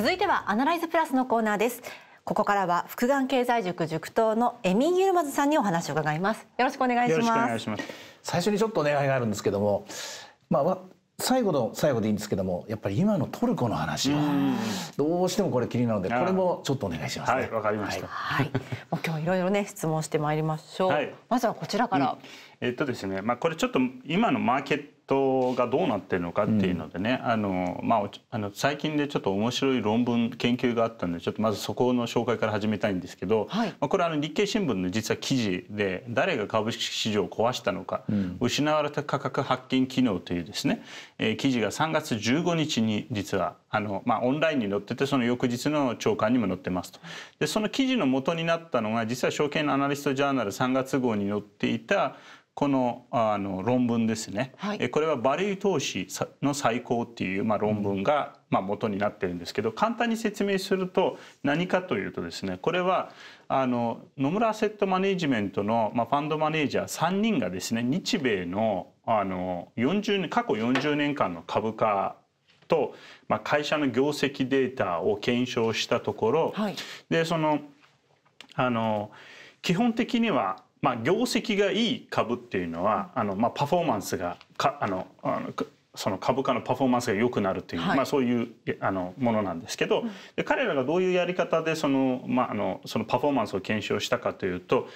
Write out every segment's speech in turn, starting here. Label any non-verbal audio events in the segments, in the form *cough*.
続いてはアナライズプラスのコーナーですここからは福眼経済塾塾頭のエミン・ユルマズさんにお話を伺いますよろしくお願いします最初にちょっとお願いがあるんですけどもまあ最後の最後でいいんですけどもやっぱり今のトルコの話はどうしてもこれ気になるのでこれもちょっとお願いしますねはいわかりましたはい、もう今日いろいろね質問してまいりましょう、はい、まずはこちらから、うん、えっとですねまあこれちょっと今のマーケットトがどうなってるのかっていうのでね、うん、あのまあ、あの最近でちょっと面白い論文研究があったんでちょっとまずそこの紹介から始めたいんですけど、はい、まあ、これはあの日経新聞の実は記事で誰が株式市場を壊したのか、うん、失われた価格発見機能というですね、えー、記事が3月15日に実はあの、まあ、オンラインに載っててその翌日の朝刊にも載ってますと。でその記事の元になったのが実は証券アナリストジャーナル3月号に載っていたこのあの論文ですね、はい、これはバレエー投資の最高っていう、まあ、論文が、まあ、元になってるんですけど簡単に説明すると何かというとですねこれはあの野村アセットマネジメントの、まあ、ファンドマネージャー3人がですね日米のあの40年過去40年間の株価と、まあ、会社の業績データを検証したところ、はい、でそのあの基本的にはまあ、業績がいい株っていうのはあの、まあ、パフォーマンスがかあのあのその株価のパフォーマンスが良くなるっていう、はい、まあ、そういうあのものなんですけど、で彼らがどういうやり方でその,、まあ、あのそのパフォーマンスを検証したかというと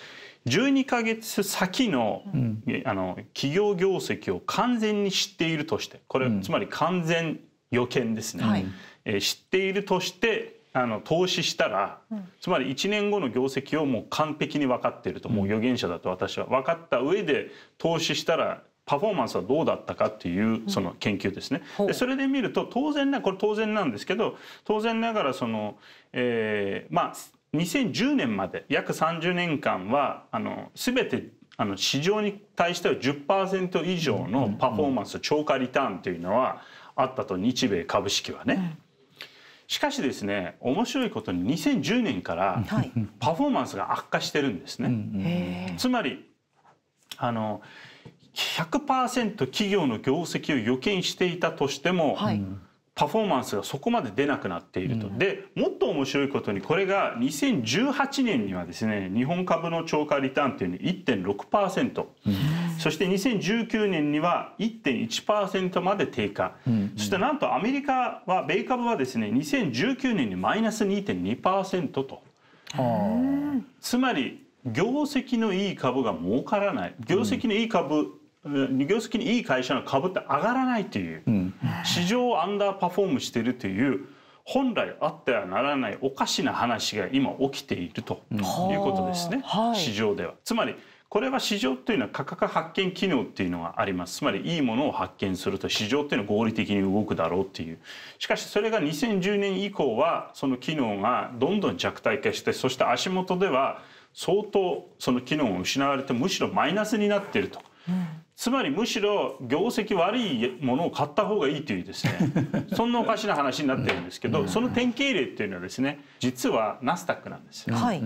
12か月先のうん、あの企業業績を完全に知っているとしてこれ、つまり完全予見ですね、えー、知っているとしてあの投資したら、つまり1年後の業績をもう完璧に分かってると、もう預言者だと私は分かった上で投資したらパフォーマンスはどうだったかっていうその研究ですね。うん、でそれで見ると当然なこれ当然なんですけど当然ながらその、えー、まあ2010年まで約30年間はあの全てあの市場に対しては10%以上のパフォーマンス超過リターンというのはあったと日米株式はね。しかしですね面白いことに2010年からパフォーマンスが悪化してるんですね。はい、つまりあの100%企業の業績を予見していたとしても、はい、パフォーマンスがそこまで出なくなっていると。うん、でもっと面白いことにこれが2018年にはですね日本株の超過リターンというのに1.6%。うんそして2019年には1.1%まで低下、うんうん、そしてなんとアメリカは米株はですね2019年にマイナス2.2%と。つまり業績のいい株が儲からない業績のいい株、うん、業績にいい会社の株って上がらないという、市場をアンダーパフォームしてるという本来あってはならないおかしな話が今起きているということですね、市場では。つまりこれは市場というのは価格発見機能っていうのはありますつまりいいものを発見すると市場っていうのは合理的に動くだろうっていうしかしそれが2010年以降はその機能がどんどん弱体化してそして足元では相当その機能が失われてむしろマイナスになっているとつまりむしろ業績悪いものを買った方がいいというですね *laughs* そんなおかしな話になってるんですけど、その典型例っていうのはですね実はナスダックなんですよ。はい、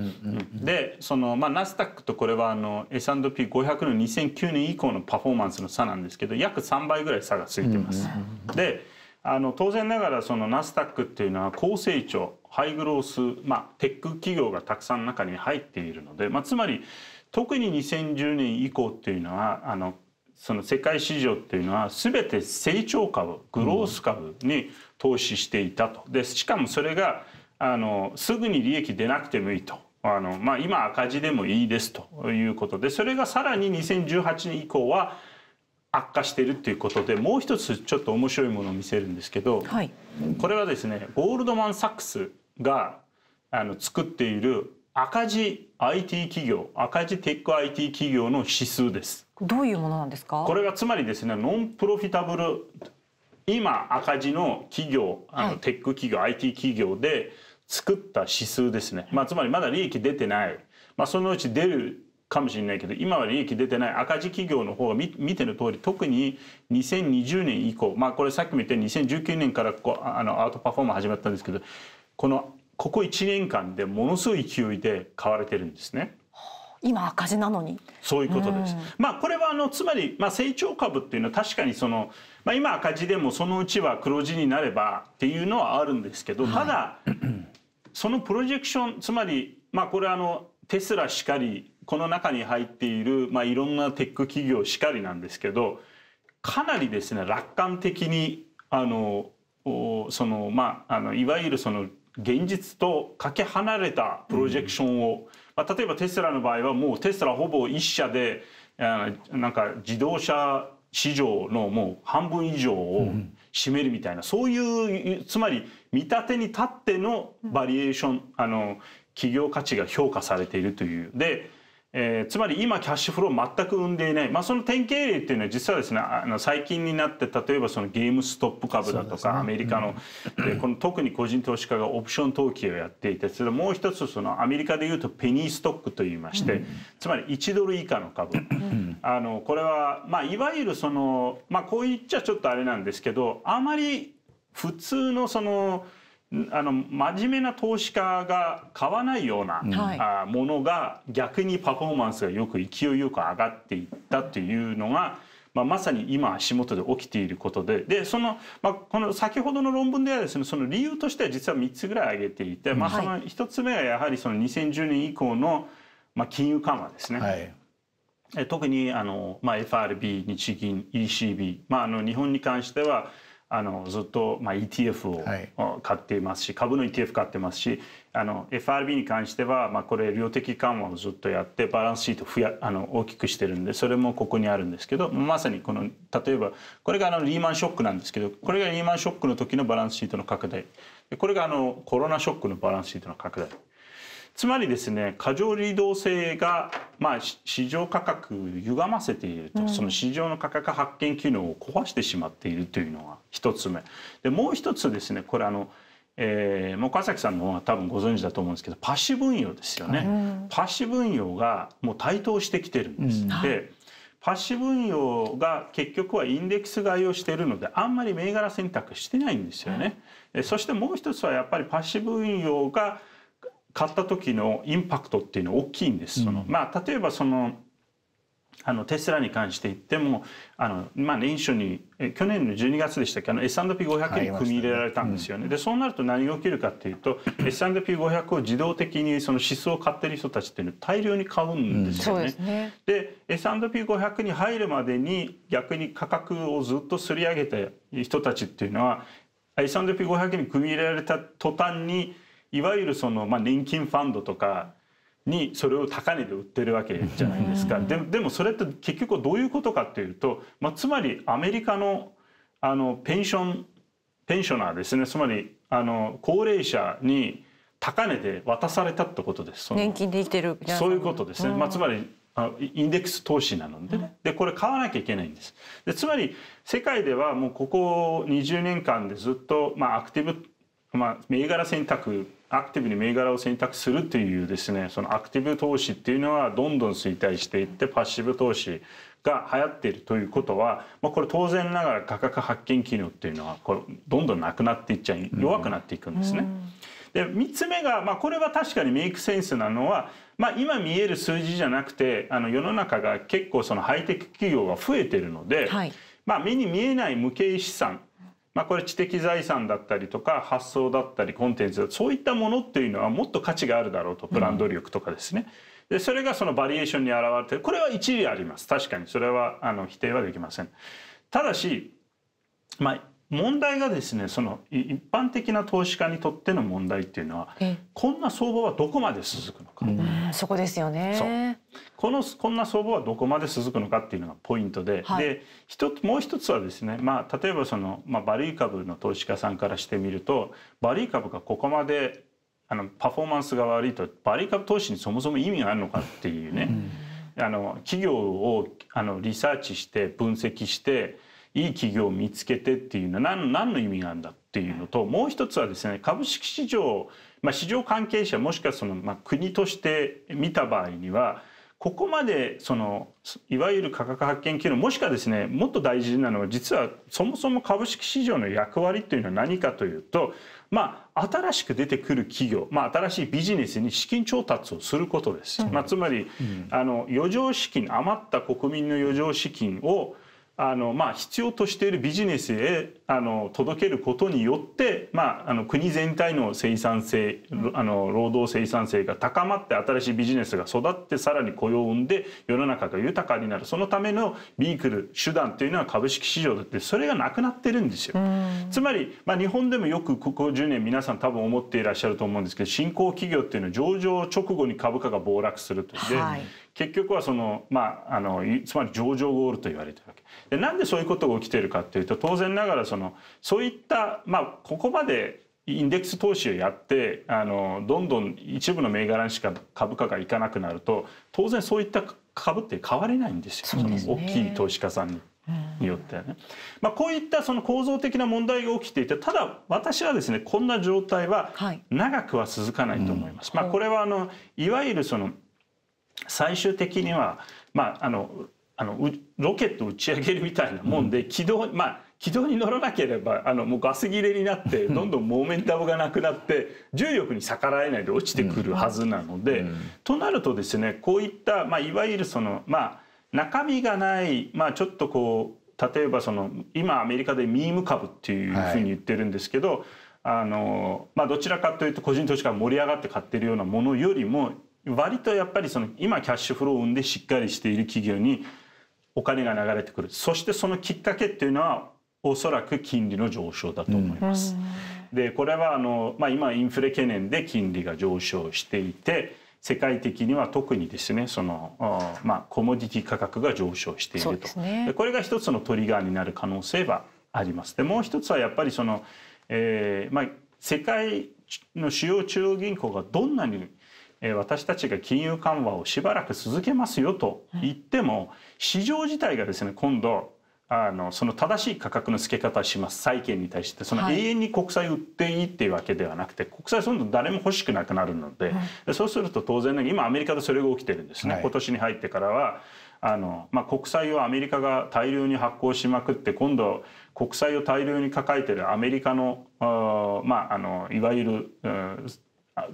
でその、まあ、ナスダックとこれはあの S&P500 の2009年以降のパフォーマンスの差なんですけど約3倍ぐらい差がついてます。であの当然ながらそのナスダックっていうのは高成長ハイグロース、まあ、テック企業がたくさん中に入っているので、まあ、つまり特に2010年以降っていうのはあのその世界市場っていうのは全て成長株グロース株に投資していたと。でしかもそれがあのすぐに利益出なくてもいいと。あのまあ、今赤字でもいいですということでそれがさらに2018年以降は悪化しているということでもう一つちょっと面白いものを見せるんですけど、はい、これはですねゴールドマン・サックスがあの作っている赤字 IT 企業赤字テック IT 企業の指数です。どういうものなんですかこれがつまりですねノンプロフィタブル今赤字の企業あの、はい、テック企業 IT 企業で作った指数ですね、まあ、つまりまだ利益出てない、まあ、そのうち出るかもしれないけど今は利益出てない赤字企業の方が見見ての通り特に2020年以降、まあ、これさっきも言ったように2019年からこうあのアウトパフォーマー始まったんですけどこのここ1年間でものすごい勢いで買われてるんですね。今赤字なのにそういうことです。うん、まあこれはあのつまりまあ成長株っていうのは確かにそのまあ今赤字でもそのうちは黒字になればっていうのはあるんですけど、ただ、そのプロジェクションつまりまあこれあのテスラしかりこの中に入っているまあいろんなテック企業しかりなんですけど、かなりですね楽観的にあのそのまああのいわゆるその現実とかけ離れたプロジェクションを、うんまあ、例えばテスラの場合はもうテスラほぼ1社でなんか自動車市場のもう半分以上を占めるみたいな、うん、そういうつまり見立てに立ってのバリエーション、あの企業価値が評価されているという。でえー、つまり今キャッシュフロー全く生んでいない、まあ、その典型例っていうのは実はですねあの最近になって例えばそのゲームストップ株だとか、ね、アメリカの、うん、この特に個人投資家がオプション投機をやっていてそれもう一つそのアメリカでいうとペニーストックといいまして、うん、つまり1ドル以下の株、うん、あのこれは、まあ、いわゆるその、まあ、こう言っちゃちょっとあれなんですけどあまり普通のその。あの真面目な投資家が買わないような、あものが逆にパフォーマンスがよく勢いよく上がっていったというのが、まあ、まさに今足元で起きていることででその,、まあ、この先ほどの論文ではですねその理由としては実は3つぐらい挙げていて、まあ、その1つ目はやはりその2010年以降の、まあ、金融緩和ですね。はい特にあの、まあ、FRB 日銀 ECB、まあ、あの日本に関してはあのずっと、まあ、ETF を買っていますし、はい、株の ETF 買ってますしあの FRB に関しては、まあ、これ量的緩和をずっとやってバランスシートをやあの大きくしてるんでそれもここにあるんですけどまさにこの例えばこれがあのリーマンショックなんですけどこれがリーマンショックの時のバランスシートの拡大これがあのコロナショックのバランスシートの拡大。つまりですね過剰流動性が、まあ、市場価格歪ませていると、うん、その市場の価格発見機能を壊してしまっているというのが一つ目でもう一つですねこれあの、えー、もう川崎さんの方は多分ご存知だと思うんですけどパッシブ運用ですよね、うん、パッシブ運用がもう台頭してきてるんです、うん、でパッシブ運用が結局はインデックス買いをしているのであんまり銘柄選択してないんですよね、うん、そしてもう一つはやっぱりパッシブ運用が買った時のインパクトっていうのは大きいんです。そのまあ、例えばそのあのテスラに関して言ってもあの、まあ、年初に去年の12月でしたっけあの S&P500 に組み入れられたんですよね。ねうん、でそうなると何が起きるかっていうと S&P500 を自動的にその指数を買ってる人たちっていうのは大量に買うんですよね。うん、ねで S&P500 に入るまでに逆に価格をずっとすり上げた人たちっていうのは S&P500 に組み入れられた途端にいわゆるその、まあ、年金ファンドとかにそれを高値で売ってるわけじゃないですか。ででもそれって結局どういうことかっていうと、まあ、つまりアメリカのあのペンションペンショナーですねつまりあの高齢者に高値で渡されたってことです。年金で生きてるそういうことですね。まあつまりインデックス投資なのでね、でこれ買わなきゃいけないんです。でつまり世界ではもうここ20年間でずっとまあアクティブまあ銘柄選択アクティブに銘柄を選択するというですねそのアクティブ投資っていうのはどんどん衰退していってパッシブ投資が流行っているということは、まあ、これ当然ながら価格発見機能っていうのはこれどんどんなくなっていっちゃい弱くなっていくんですね。で3つ目が、まあ、これは確かにメイクセンスなのは、まあ、今見える数字じゃなくてあの世の中が結構そのハイテク企業が増えてるので、はい、まあ、目に見えない無形資産まあ、これ知的財産だったりとか発想だったりコンテンツそういったものっていうのはもっと価値があるだろうとブランド力とかですね、でそれがそのバリエーションに表れてこれは一理あります確かにそれはあの否定はできませんただし、まあ、問題がですねその一般的な投資家にとっての問題っていうのはこんな相場はどこまで続くのか、うん、そこですよねこのこんな相場はどこまで続くのかっていうのがポイントではい、で一つもう一つはですね、まあ、例えばその、まあ、バリー株の投資家さんからしてみるとバリー株がここまであのパフォーマンスが悪いとバリー株投資にそもそも意味があるのかっていうね、うん、あの企業をあのリサーチして分析していい企業を見つけてっていうのは何の意味があるんだっていうのともう一つはですね株式市場、まあ、市場関係者もしくはその、まあ、国として見た場合にはここまでそのいわゆる価格発見機能もしくはですねもっと大事なのは実はそもそも株式市場の役割というのは何かというとまあ新しく出てくる企業、まあ、新しいビジネスに資金調達をすることです。うん、まあ、つまり、うん、あの余剰資金余った国民の余剰資金をあのまあ、必要としているビジネスへあの届けることによって、まあ、あの国全体の生産性あの労働生産性が高まって新しいビジネスが育ってさらに雇用を生んで世の中が豊かになるそのためのビークル手段というのは株式市場だってそれがなくなってるんですよ。つまり、まあ、日本でもよくここ10年皆さん多分思っていらっしゃると思うんですけど新興企業っていうのは上場直後に株価が暴落するというで、結局はそのまああのつまり上場ゴールと言われてるわけでなんでそういうことが起きてるかっていうと当然ながらそのそういったまあここまでインデックス投資をやってあのどんどん一部の銘柄にしか株価がいかなくなると当然そういった株って買われないんですよその大きい投資家さんに。によってはね、まあ、こういったその構造的な問題が起きていてただ私はですねこんな状態は長くは続かないと思います。まあ、これはあのいわゆるその最終的には、まあ、あのあのロケット打ち上げるみたいなもんで、軌道まあ軌道に乗らなければあのもうガス切れになってどんどんモーメンタムがなくなって重力に逆らえないで落ちてくるはずなので、となるとですねこういった、まあ、いわゆるその、まあ、中身がない、まあ、ちょっとこう例えばその今アメリカでミーム株っていうふうに言ってるんですけど、はい、あのまあ、どちらかというと個人投資家が盛り上がって買ってるようなものよりも割とやっぱりその今キャッシュフローを生んでしっかりしている企業にお金が流れてくるそしてそのきっかけっていうのはおそらく金利の上昇だと思います。うん、でこれはあの、まあ、今インフレ懸念で金利が上昇していて世界的には特にですねそのまあ、コモディティ価格が上昇していると、ね、これが一つのトリガーになる可能性はあります。でもう一つはやっぱりその、えーまあ、世界の主要中央銀行がどんなに私たちが金融緩和をしばらく続けますよと言っても市場自体がですね今度あのその正しい価格の付け方をします債券に対してその永遠に国債売っていいっていうわけではなくて、国債そんど誰も欲しくなくなるので、うそうすると当然ね今アメリカでそれが起きてるんですね、今年に入ってからはあの、まあ、国債をアメリカが大量に発行しまくって今度国債を大量に抱えてるアメリカのあまあ、あのいわゆる、うん、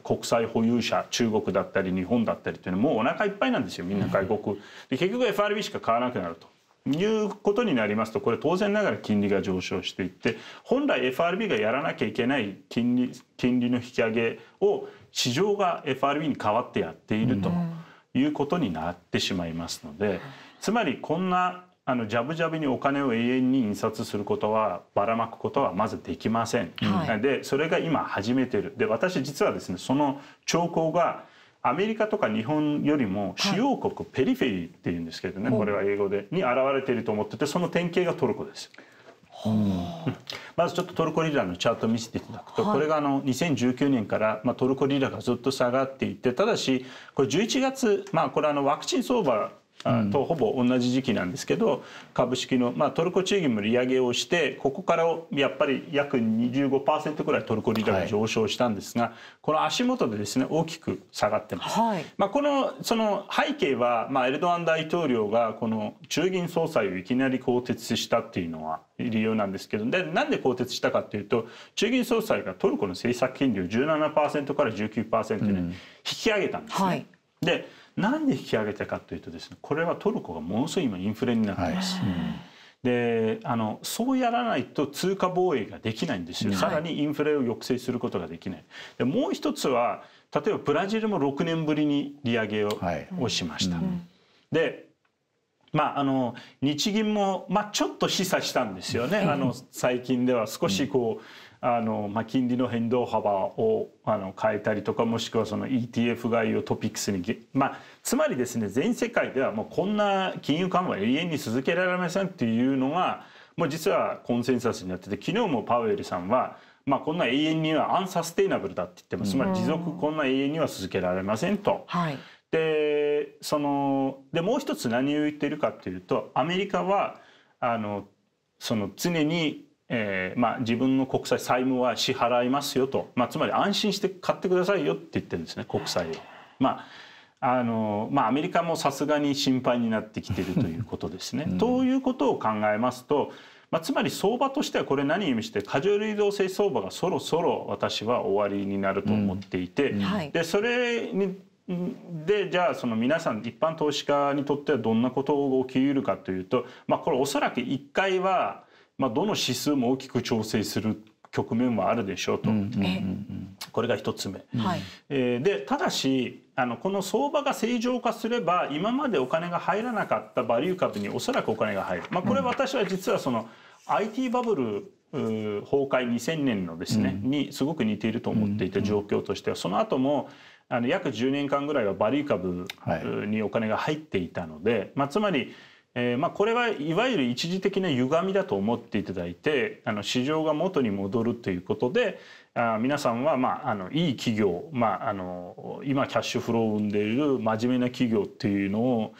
国債保有者中国だったり日本だったりというのはもうお腹いっぱいなんですよみんな外国。で結局 FRB しか買わなくなると。いうことになりますとこれ当然ながら金利が上昇していって本来 FRB がやらなきゃいけない金利金利の引き上げを市場が FRB に代わってやっているということになってしまいますのでつまりこんなあのジャブジャブにお金を永遠に印刷することはばらまくことはまずできません、はい、でそれが今始めてるで私実はですねその兆候がアメリカとか日本よりも主要国、ペリフェリーっていうんですけどね、これは英語でに現れていると思っててその典型がトルコです。まずちょっとトルコリラのチャートを見せていただくと、はい、これがあの2019年から、まあ、トルコリラがずっと下がっていってただしこれ11月、まあ、これあのワクチン相場とほぼ同じ時期なんですけど株式の、まあ、トルコ地域も利上げをしてここからやっぱり約25%ぐらいトルコリラが上昇したんですが、はい、この足元でですね大きく下がってます。はい、まあ、このその背景は、まあ、エルドアン大統領がこの中銀総裁をいきなり更迭したっていうのは理由なんですけどでなんで更迭したかっていうと中銀総裁がトルコの政策金利を17%から19%に引き上げたんですね。うんはいでなんで引き上げたかというとですねこれはトルコがものすごい今インフレになってます。はいであのそうやらないと通貨防衛ができないんですよ、さらにインフレを抑制することができない。でもう一つは例えばブラジルも6年ぶりに利上げをしました。うん、でまあ、あの日銀も、まあ、ちょっと示唆したんですよね、あの最近では少しこう、あのまあ、金利の変動幅をあの変えたりとかもしくはその ETF 概要をトピックスに、まあ、つまりですね全世界ではもうこんな金融緩和永遠に続けられませんっていうのがもう実はコンセンサスになってて昨日もパウエルさんは、まあ、こんな永遠にはアンサステイナブルだって言ってます、つまり持続こんな永遠には続けられませんと。はい、でそのでもう一つ何を言っているかっていうとアメリカはあのその常に、えーまあ、自分の国債債務は支払いますよと、まあ、つまり安心して買ってくださいよって言ってるんですね国債を。まああのまあ、アメリカもさすがに心配になってきてるということですね。うん、ということを考えますと、まあ、つまり相場としてはこれ何意味して過剰流動性相場がそろそろ私は終わりになると思っていて、うんでそれにでじゃあその皆さん一般投資家にとってはどんなことが起きうるかというと、まあ、これおそらく1回は、まあ、どの指数も大きく調整する局面はあるでしょうと、これが1つ目。はい、えー、でただしあのこの相場が正常化すれば今までお金が入らなかったバリュー株におそらくお金が入る。まあ、これ私は実はその、IT バブル崩壊2000年のですね、うん、にすごく似ていると思っていた状況としてはその後もあの約10年間ぐらいはバリー株にお金が入っていたので、はい、まあ、つまり、えーまあ、これはいわゆる一時的な歪みだと思っていただいてあの市場が元に戻るということであ皆さんは、まあ、あのいい企業、まあ、あの今キャッシュフローを生んでいる真面目な企業っていうのを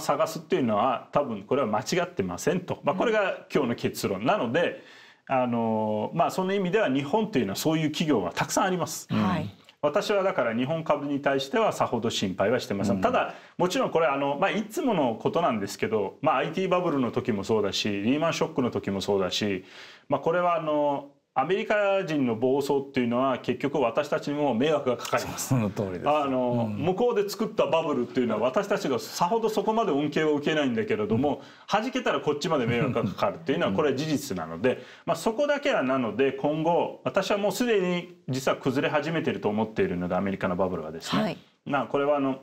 探すっていうのは多分これは間違ってませんと、まあ、これが今日の結論なのであの、まあ、その意味では日本というのはそういう企業はたくさんあります。はい、私はだから日本株に対してはさほど心配はしてません、うん、ただもちろんこれあの、まあ、いつものことなんですけど、まあ、IT バブルの時もそうだしリーマンショックの時もそうだし、まあ、これはあのアメリカ人の暴走っていうのは結局私たちにも迷惑がかかります。その通りです。あの、うん、向こうで作ったバブルっていうのは私たちがさほどそこまで恩恵を受けないんだけれども、うん、弾けたらこっちまで迷惑がかかるっていうのはこれは事実なので、まあそこだけはなので今後私はもうすでに実は崩れ始めてると思っているのでアメリカのバブルはですね。はい、これはあの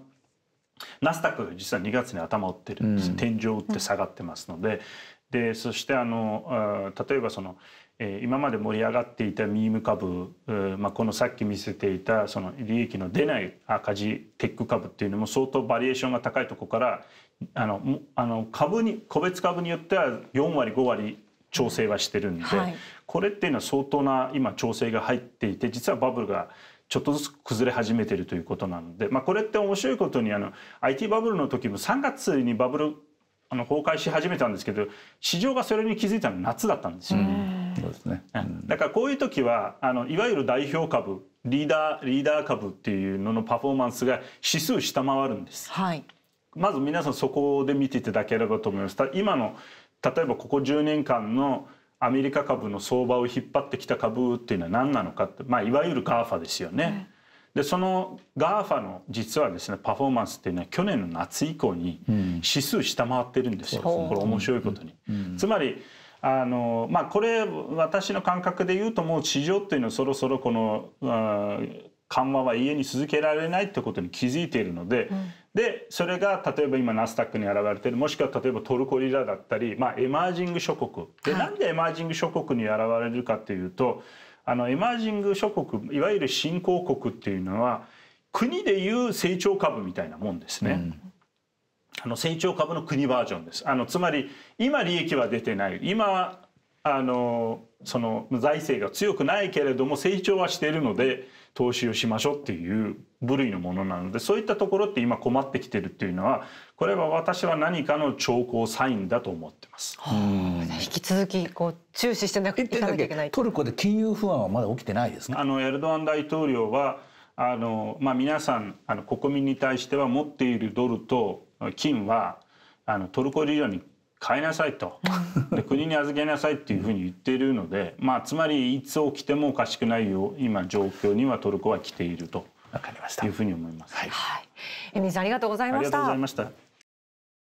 ナスダック実は2月に頭を打ってるんです。天井を打って下がってますので、でそしてあの例えばその。えー、今まで盛り上がっていたミーム株、まあ、このさっき見せていたその利益の出ない赤字テック株っていうのも相当バリエーションが高いとこからあのあの株に個別株によっては4割5割調整はしてるんで、はい、これっていうのは相当な今調整が入っていて実はバブルがちょっとずつ崩れ始めてるということなので、まあ、これって面白いことにあの IT バブルの時も3月にバブルあの崩壊し始めたんですけど市場がそれに気づいたのは夏だったんですよね。そうですね、うん、だからこういう時はあのいわゆる代表株リーダーリーダー株っていうののパフォーマンスが指数下回るんです。はい、まず皆さんそこで見ていただければと思います。今の例えばここ10年間のアメリカ株の相場を引っ張ってきた株っていうのは何なのかって、まあ、いわゆるガーファですよね。うん、でその GAFA の実はですねパフォーマンスっていうのは去年の夏以降に指数下回ってるんですよ、うん、これ面白いことに。うん、つまりあのまあ、これ私の感覚で言うともう市場というのはそろそろこの、緩和は家に続けられないってことに気づいているので、うん、でそれが例えば今ナスダックに現れてるもしくは例えばトルコリラだったり、まあ、エマージング諸国で、はい、なんでエマージング諸国に現れるかというとあのエマージング諸国いわゆる新興国っていうのは国でいう成長株みたいなもんですね。うんあの成長株の国バージョンです。あのつまり今利益は出てない今あのその財政が強くないけれども成長はしているので投資をしましょうっていう部類のものなのでそういったところって今困ってきてるっていうのはこれは私は何かの兆候サインだと思ってます。引き続きこう注視してなくいかなきゃいけない。トルコで金融不安はまだ起きてないですね。あのエルドアン大統領はあのまあ皆さんあの国民に対しては持っているドルと金はあのトルコ事情に買いなさいとで国に預けなさいっていうふうに言っているので、まあ、つまりいつ起きてもおかしくないよう今状況にはトルコは来ているとわかりましたいうふうに思います。はい、はい、エミさんありがとうございました。ありがとうございました。